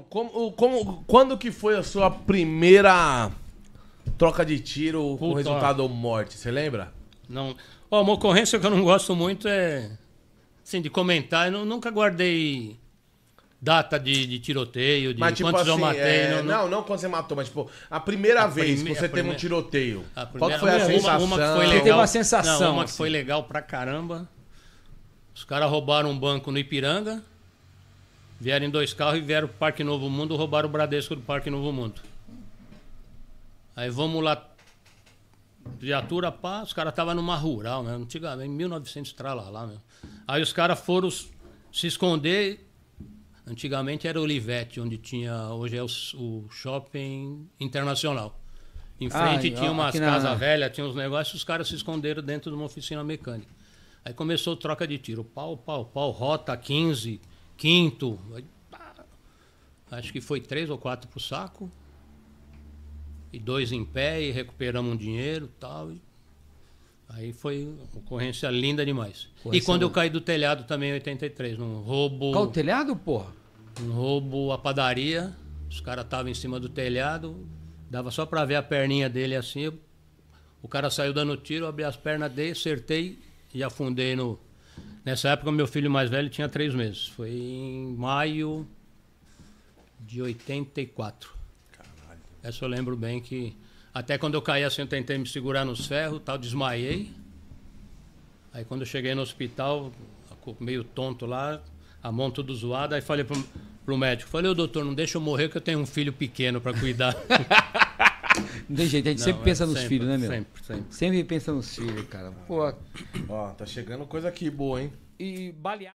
Bom, como, como, quando que foi a sua primeira troca de tiro com resultado morte? Você lembra? Não. Oh, uma ocorrência que eu não gosto muito é. Assim, de comentar. Eu nunca guardei data de, de tiroteio, de mas, tipo quantos assim, eu matei. É... Não, não... não, quando você matou, mas tipo, a primeira a vez prime... que você teve primeira... um tiroteio. A primeira... Qual foi a, a sensação? Uma, uma que foi legal. Você teve uma sensação. Não, uma assim. que foi assim. legal pra caramba. Os caras roubaram um banco no Ipiranga. Vieram em dois carros e vieram para o Parque Novo Mundo, roubaram o Bradesco do Parque Novo Mundo. Aí vamos lá, viatura pá, os caras estavam numa rural, né? Antigamente, em 1900 tralá lá, mesmo. Aí os caras foram se esconder. Antigamente era Olivete, onde tinha, hoje é o, o shopping internacional. Em frente Ai, tinha umas casas na... velhas, tinha uns negócios, os caras se esconderam dentro de uma oficina mecânica. Aí começou a troca de tiro. Pau, pau, pau, rota 15, quinto. Ah, acho que foi três ou quatro pro saco. E dois em pé e recuperamos um dinheiro tal, e tal. Aí foi ocorrência linda demais. E quando eu caí do telhado também em 83, num roubo. Qual o telhado, porra? Um roubo à padaria. Os caras estavam em cima do telhado. Dava só para ver a perninha dele assim. O cara saiu dando tiro, abri as pernas dele, acertei e afundei no, Nessa época, meu filho mais velho tinha três meses. Foi em maio de 84. Caralho. Essa eu lembro bem que. Até quando eu caí assim, eu tentei me segurar nos ferros, tal, desmaiei. Aí quando eu cheguei no hospital, meio tonto lá, a mão tudo zoada, aí falei pro, pro médico, falei, ô doutor, não deixa eu morrer que eu tenho um filho pequeno para cuidar. Não tem jeito, a gente não, sempre é pensa nos sempre, filhos, né, meu? Sempre, sempre. Sempre pensa nos filhos, cara. Pô. Ó, tá chegando coisa aqui boa, hein? E balear.